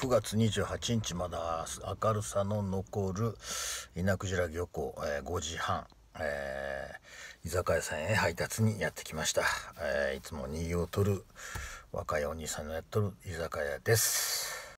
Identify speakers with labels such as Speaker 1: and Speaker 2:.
Speaker 1: 9月28日まだ明るさの残る稲鯨漁港、えー、5時半、えー、居酒屋さんへ配達にやってきました、えー、いつも新を取る若いお兄さんのやっとる居酒屋です